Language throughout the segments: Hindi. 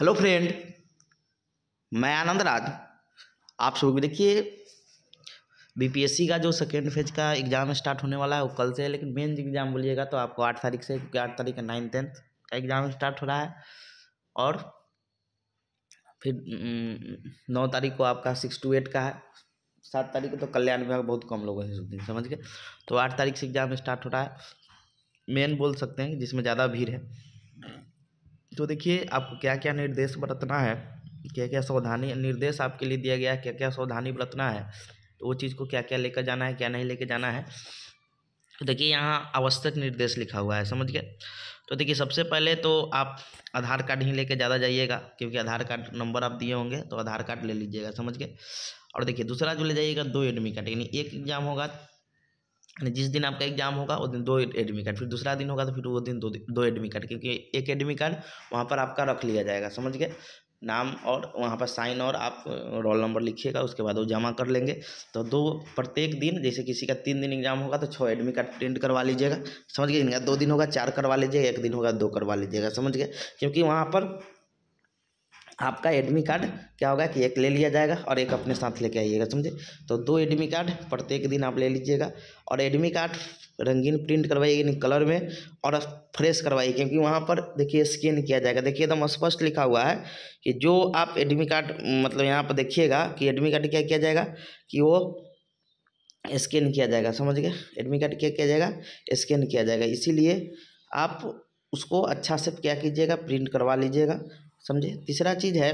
हेलो फ्रेंड मैं आनंद राज आप सब देखिए बीपीएससी का जो सेकेंड फेज का एग्ज़ाम स्टार्ट होने वाला है वो कल से है लेकिन मेन एग्ज़ाम बोलिएगा तो आपको आठ तारीख से क्योंकि आठ तारीख नाइन टेंथ का एग्ज़ाम स्टार्ट हो रहा है और फिर नौ तारीख को आपका सिक्स टू एट का है सात तारीख को तो कल्याण विभाग बहुत कम लोग हैं उस दिन समझ गए तो आठ तारीख से एग्ज़ाम स्टार्ट हो रहा है मेन बोल सकते हैं जिसमें ज़्यादा भीड़ है तो देखिए आपको क्या क्या निर्देश बरतना है क्या क्या सावधानी निर्देश आपके लिए दिया गया है क्या क्या सावधानी बरतना है तो वो चीज़ को क्या क्या लेकर जाना है क्या नहीं लेकर जाना है तो देखिए यहाँ आवश्यक निर्देश लिखा हुआ है समझ गए तो देखिए सबसे पहले तो आप आधार कार्ड ही लेकर ज़्यादा जाइएगा क्योंकि आधार कार्ड नंबर आप दिए होंगे तो आधार कार्ड ले लीजिएगा समझ गए और देखिए दूसरा जो ले जाइएगा दो एडमिट कार्ड यानी एक एग्जाम होगा जिस दिन आपका एग्जाम होगा उस दिन दो एडमिट कार्ड फिर दूसरा दिन होगा तो फिर वो दिन दो दो एडमिट कार्ड क्योंकि एक एडमिट कार्ड वहाँ पर आपका रख लिया जाएगा समझ गए नाम और वहाँ पर साइन और आप रोल नंबर लिखिएगा उसके बाद वो जमा कर लेंगे तो दो प्रत्येक दिन जैसे किसी का तीन दिन एग्जाम होगा तो छः एडमिट कार्ड प्रिंट करवा लीजिएगा समझ गए इनका दो दिन होगा चार करवा लीजिएगा एक दिन होगा दो करवा लीजिएगा समझ गए क्योंकि वहाँ पर आपका एडमी कार्ड क्या होगा कि एक ले लिया जाएगा और एक अपने साथ लेके आइएगा समझे तो दो एडमी कार्ड प्रत्येक दिन आप ले लीजिएगा और एडमी कार्ड रंगीन प्रिंट करवाइए कलर में और फ्रेश करवाइए क्योंकि वहाँ पर देखिए स्कैन किया जाएगा देखिए एकदम स्पष्ट लिखा हुआ है कि जो आप एडमी कार्ड मतलब यहाँ पर देखिएगा कि एडमी कार्ड क्या किया जाएगा कि वो स्कैन किया जाएगा समझ गए एडमी कार्ड क्या किया जाएगा स्कैन किया जाएगा इसीलिए आप उसको अच्छा से क्या कीजिएगा प्रिंट करवा लीजिएगा समझे तीसरा चीज़ है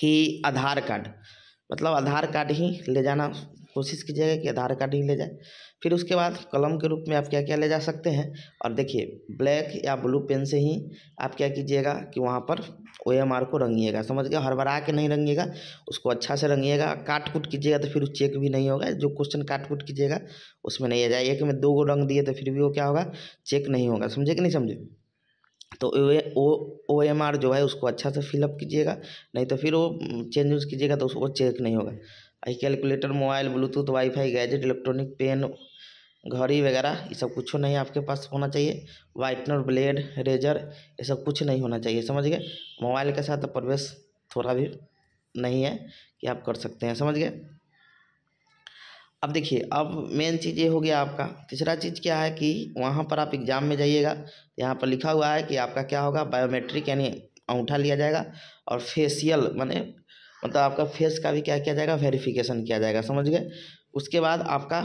कि आधार कार्ड मतलब आधार कार्ड ही ले जाना कोशिश कीजिएगा कि आधार कार्ड ही ले जाए फिर उसके बाद कलम के रूप में आप क्या क्या ले जा सकते हैं और देखिए ब्लैक या ब्लू पेन से ही आप क्या कीजिएगा कि वहाँ पर ओ एम आर को रंगिएगा समझ गया हड़बड़ा के नहीं रंगिएगा उसको अच्छा से रंगिएगा काट कूट कीजिएगा तो फिर चेक भी नहीं होगा जो क्वेश्चन काट कूट कीजिएगा उसमें नहीं आ जाए एक में दो गो रंग दिए तो फिर भी वो क्या होगा चेक नहीं होगा समझे कि नहीं समझे तो ओ ओ एम आर जो है उसको अच्छा से फिलअप कीजिएगा नहीं तो फिर वो चेंज यूज़ कीजिएगा तो उसको चेक नहीं होगा आई calculator mobile Bluetooth wifi gadget electronic pen घड़ी वगैरह ये सब कुछ नहीं आपके पास होना चाहिए वाइटनर ब्लेड रेजर ये सब कुछ नहीं होना चाहिए समझ गए मोबाइल के साथ प्रवेश थोड़ा भी नहीं है कि आप कर सकते हैं समझ गए अब देखिए अब मेन चीज़ ये हो गया आपका तीसरा चीज़ क्या है कि वहाँ पर आप एग्ज़ाम में जाइएगा यहाँ पर लिखा हुआ है कि आपका क्या होगा बायोमेट्रिक यानी अंगूठा लिया जाएगा और फेसियल माने मतलब आपका फेस का भी क्या किया जाएगा वेरिफिकेशन किया जाएगा समझ गए उसके बाद आपका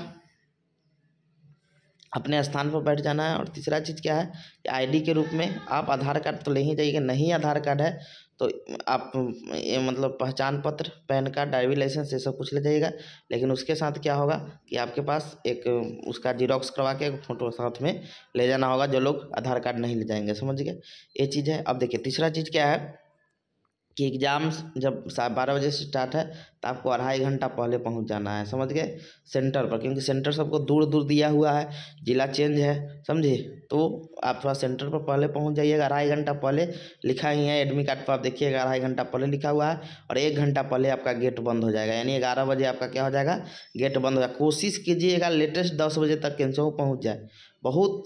अपने स्थान पर बैठ जाना है और तीसरा चीज़ क्या है कि आईडी के रूप में आप आधार कार्ड तो ले ही जाइएगा नहीं आधार कार्ड है तो आप ये मतलब पहचान पत्र पैन कार्ड ड्राइविंग लाइसेंस ये सब कुछ ले जाइएगा लेकिन उसके साथ क्या होगा कि आपके पास एक उसका जीरोक्स करवा के फोटो साथ में ले जाना होगा जो लोग आधार कार्ड नहीं ले जाएंगे समझ गए ये चीज़ है अब देखिए तीसरा चीज़ क्या है कि एग्ज़ाम्स जब बारह बजे से स्टार्ट है तो आपको अढ़ाई घंटा पहले पहुंच जाना है समझ गए सेंटर पर क्योंकि सेंटर सबको दूर दूर दिया हुआ है ज़िला चेंज है समझे तो आप थोड़ा सेंटर पर पहले पहुंच जाइएगा अढ़ाई घंटा पहले लिखा ही है एडमिट कार्ड पर आप देखिएगा अढ़ाई घंटा पहले लिखा हुआ है और एक घंटा पहले आपका गेट बंद हो जाएगा यानी ग्यारह बजे आपका क्या हो जाएगा गेट बंद हो जाएगा कोशिश कीजिएगा लेटेस्ट दस बजे तक कैंसो पहुँच जाए बहुत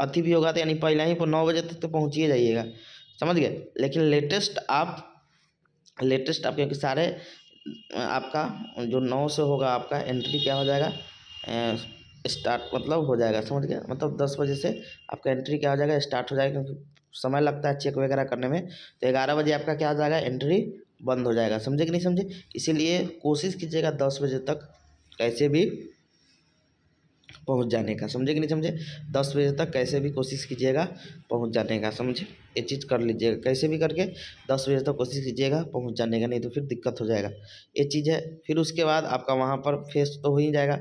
अति भी होगा तो यानी पहले ही नौ बजे तक तो पहुँचिए जाइएगा समझ गए लेकिन लेटेस्ट आप लेटेस्ट आप क्योंकि सारे आपका जो नौ से होगा आपका एंट्री क्या हो जाएगा स्टार्ट मतलब हो जाएगा समझ गया मतलब दस बजे से आपका एंट्री क्या हो जाएगा स्टार्ट हो जाएगा क्योंकि समय लगता है चेक वगैरह करने में तो ग्यारह बजे आपका क्या हो जाएगा एंट्री बंद हो जाएगा समझे कि नहीं समझे इसीलिए कोशिश कीजिएगा दस बजे तक कैसे भी पहुंच जाने का समझे कि नहीं समझे दस बजे तक कैसे भी कोशिश कीजिएगा पहुंच जाने का समझे ये चीज़ कर लीजिएगा कैसे भी करके दस बजे तक कोशिश कीजिएगा पहुंच जाने का नहीं तो फिर दिक्कत हो जाएगा ये चीज़ है फिर उसके बाद आपका वहाँ पर फेस तो हो ही जाएगा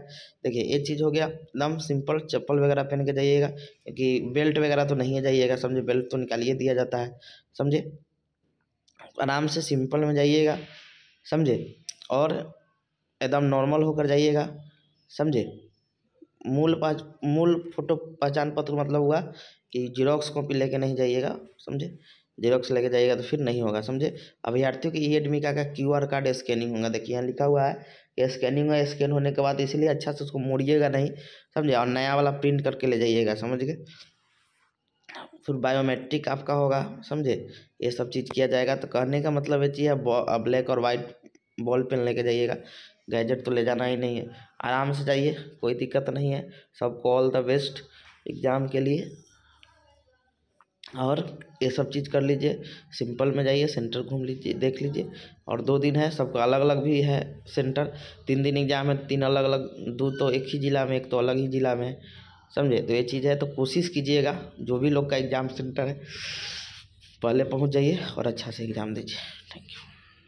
देखिए ये चीज़ हो गया एकदम सिंपल चप्पल वगैरह पहन के जाइएगा क्योंकि बेल्ट वगैरह तो नहीं जाइएगा समझे बेल्ट तो निकालिए दिया जाता है समझे आराम से सिंपल में जाइएगा समझे और एकदम नॉर्मल होकर जाइएगा समझे मूल मूल फोटो पहचान पत्र मतलब हुआ कि जीरोक्स कॉपी लेके नहीं जाइएगा समझे जीरोक्स लेके जाइएगा तो फिर नहीं होगा समझे अभ्यर्थियों की ई एडमी का क्यू आर कार्ड स्कैनिंग होगा देखिए यहाँ लिखा हुआ है कि स्कैनिंग है स्कैन होने के बाद इसलिए अच्छा से उसको मोड़िएगा नहीं समझे और नया वाला प्रिंट करके ले जाइएगा समझ गए फिर बायोमेट्रिक आपका होगा समझे ये सब चीज़ किया जाएगा तो कहने का मतलब ये चीज़ है ब्लैक और वाइट बॉल पेन लेके जाइएगा गैजेट तो ले जाना ही नहीं है आराम से जाइए कोई दिक्कत नहीं है सबको ऑल द बेस्ट एग्ज़ाम के लिए और ये सब चीज़ कर लीजिए सिंपल में जाइए सेंटर घूम लीजिए देख लीजिए और दो दिन है सबका अलग अलग भी है सेंटर तीन दिन एग्ज़ाम है तीन अलग अलग दो तो एक ही ज़िला में एक तो अलग ही ज़िला में समझे तो ये चीज़ है तो कोशिश कीजिएगा जो भी लोग का एग्ज़ाम सेंटर है पहले पहुंच जाइए और अच्छा से एग्ज़ाम दीजिए थैंक यू